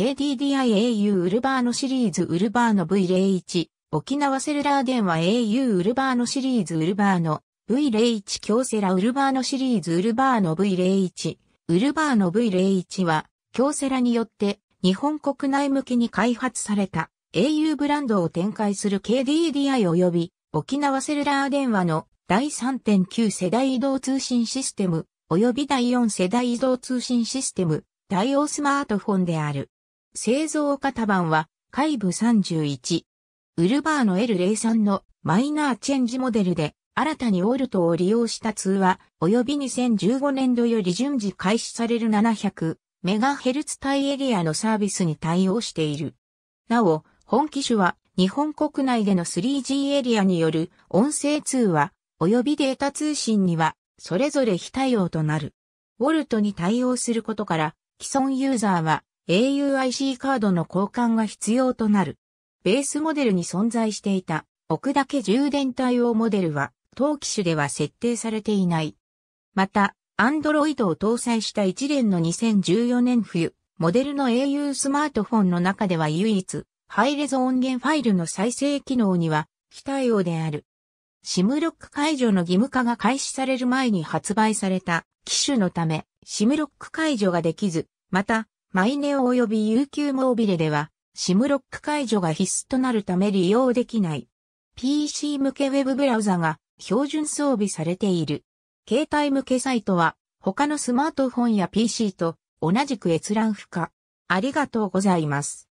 KDDIAU ウルバーノシリーズウルバーノ V01 沖縄セルラー電話 au ウルバーノシリーズウルバーノ V01 京セラウルバーノシリーズウルバーノ V01 ウルバーノ V01 は京セラによって日本国内向けに開発された au ブランドを展開する KDDI 及び沖縄セルラー電話の第3.9世代移動通信システム及び第4世代移動通信システム対応スマートフォンである。製造型版は、海部31。ウルバーの L03 のマイナーチェンジモデルで、新たにオルトを利用した通話、及び2015年度より順次開始される700メガヘルツ帯エリアのサービスに対応している。なお、本機種は日本国内での 3G エリアによる音声通話及びデータ通信にはそれぞれ非対応となる。ウォルトに対応することから既存ユーザーは AUIC カードの交換が必要となる。ベースモデルに存在していた置くだけ充電対応モデルは当機種では設定されていない。また、Android を搭載した一連の2014年冬、モデルの au スマートフォンの中では唯一、ハイレゾ音源ファイルの再生機能には非対応である。SIM ロック解除の義務化が開始される前に発売された機種のため、SIM ロック解除ができず、また、マイネオ及び UQ モービレでは、シムロック解除が必須となるため利用できない。PC 向けウェブブラウザが標準装備されている。携帯向けサイトは他のスマートフォンや PC と同じく閲覧不可。ありがとうございます。